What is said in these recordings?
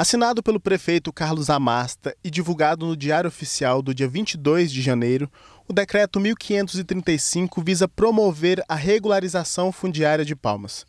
Assinado pelo prefeito Carlos Amasta e divulgado no Diário Oficial do dia 22 de janeiro, o decreto 1535 visa promover a regularização fundiária de Palmas.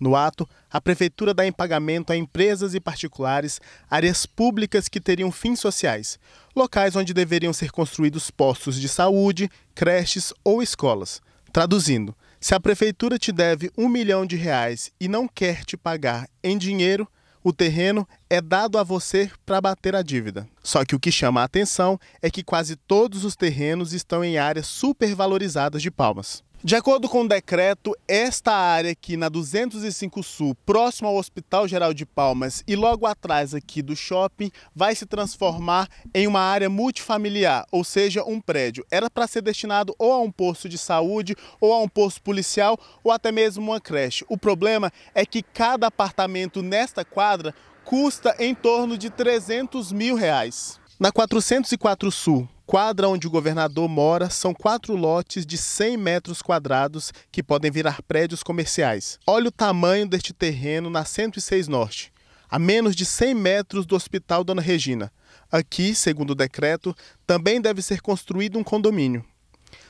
No ato, a prefeitura dá em pagamento a empresas e particulares áreas públicas que teriam fins sociais, locais onde deveriam ser construídos postos de saúde, creches ou escolas. Traduzindo, se a prefeitura te deve um milhão de reais e não quer te pagar em dinheiro, o terreno é dado a você para bater a dívida. Só que o que chama a atenção é que quase todos os terrenos estão em áreas supervalorizadas de Palmas. De acordo com o decreto, esta área aqui na 205 Sul, próximo ao Hospital Geral de Palmas e logo atrás aqui do shopping, vai se transformar em uma área multifamiliar, ou seja, um prédio. Era para ser destinado ou a um posto de saúde, ou a um posto policial, ou até mesmo uma creche. O problema é que cada apartamento nesta quadra custa em torno de 300 mil reais. Na 404 Sul, quadra onde o governador mora são quatro lotes de 100 metros quadrados que podem virar prédios comerciais. Olha o tamanho deste terreno na 106 Norte, a menos de 100 metros do Hospital Dona Regina. Aqui, segundo o decreto, também deve ser construído um condomínio.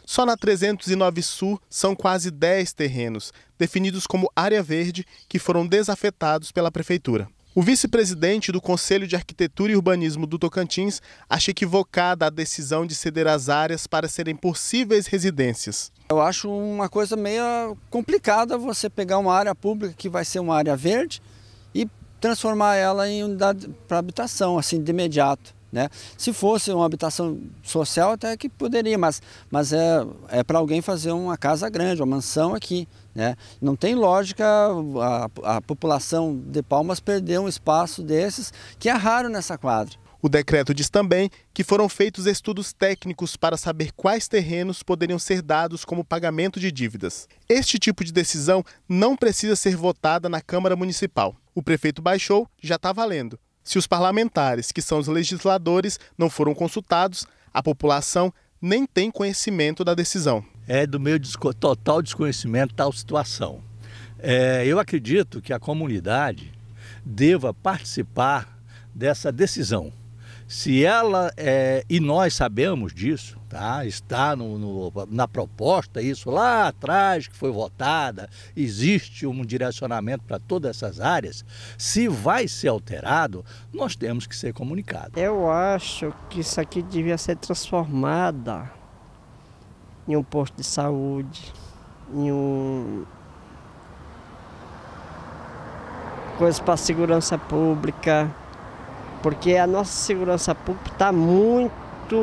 Só na 309 Sul são quase 10 terrenos, definidos como área verde, que foram desafetados pela prefeitura. O vice-presidente do Conselho de Arquitetura e Urbanismo do Tocantins acha equivocada a decisão de ceder as áreas para serem possíveis residências. Eu acho uma coisa meio complicada você pegar uma área pública que vai ser uma área verde e transformar ela em unidade para habitação, assim, de imediato. Né? Se fosse uma habitação social, até que poderia, mas, mas é, é para alguém fazer uma casa grande, uma mansão aqui. Né? Não tem lógica a, a população de Palmas perder um espaço desses, que é raro nessa quadra. O decreto diz também que foram feitos estudos técnicos para saber quais terrenos poderiam ser dados como pagamento de dívidas. Este tipo de decisão não precisa ser votada na Câmara Municipal. O prefeito baixou, já está valendo. Se os parlamentares, que são os legisladores, não foram consultados, a população nem tem conhecimento da decisão. É do meu total desconhecimento tal situação. É, eu acredito que a comunidade deva participar dessa decisão. Se ela, é, e nós sabemos disso, tá? está no, no, na proposta isso lá atrás que foi votada, existe um direcionamento para todas essas áreas. Se vai ser alterado, nós temos que ser comunicados. Eu acho que isso aqui devia ser transformada em um posto de saúde, em um, coisas para segurança pública porque a nossa segurança pública está muito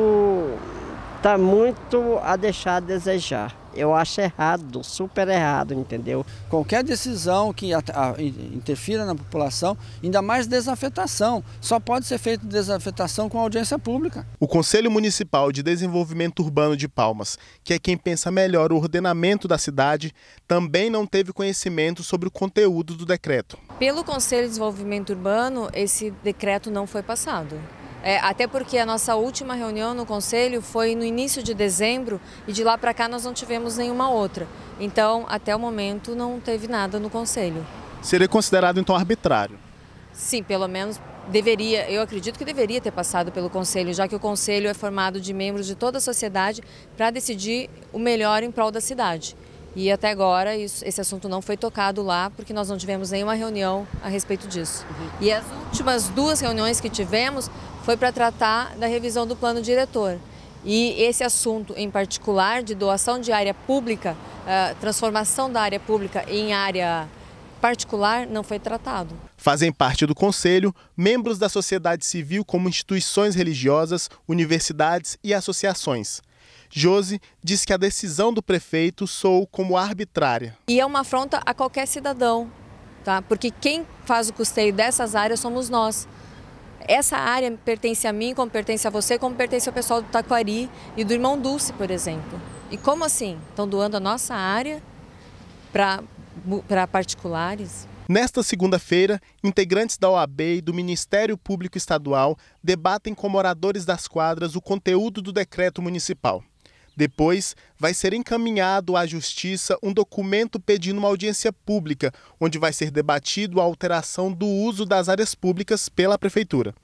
está muito a deixar a desejar. Eu acho errado, super errado, entendeu? Qualquer decisão que interfira na população, ainda mais desafetação, só pode ser feita desafetação com audiência pública. O Conselho Municipal de Desenvolvimento Urbano de Palmas, que é quem pensa melhor o ordenamento da cidade, também não teve conhecimento sobre o conteúdo do decreto. Pelo Conselho de Desenvolvimento Urbano, esse decreto não foi passado. É, até porque a nossa última reunião no Conselho foi no início de dezembro e de lá para cá nós não tivemos nenhuma outra. Então, até o momento, não teve nada no Conselho. Seria considerado, então, arbitrário? Sim, pelo menos deveria, eu acredito que deveria ter passado pelo conselho, já que o conselho é formado de membros de toda a sociedade para decidir o melhor em prol da cidade. E até agora isso, esse assunto não foi tocado lá, porque nós não tivemos nenhuma reunião a respeito disso. Uhum. E as últimas duas reuniões que tivemos foi para tratar da revisão do plano diretor. E esse assunto em particular, de doação de área pública, eh, transformação da área pública em área particular, não foi tratado. Fazem parte do Conselho membros da sociedade civil, como instituições religiosas, universidades e associações. Josi diz que a decisão do prefeito soou como arbitrária. E é uma afronta a qualquer cidadão, tá? porque quem faz o custeio dessas áreas somos nós essa área pertence a mim, como pertence a você, como pertence ao pessoal do Taquari e do Irmão Dulce, por exemplo. E como assim? Estão doando a nossa área para particulares? Nesta segunda-feira, integrantes da OAB e do Ministério Público Estadual debatem com moradores das quadras o conteúdo do decreto municipal. Depois, vai ser encaminhado à Justiça um documento pedindo uma audiência pública, onde vai ser debatido a alteração do uso das áreas públicas pela Prefeitura.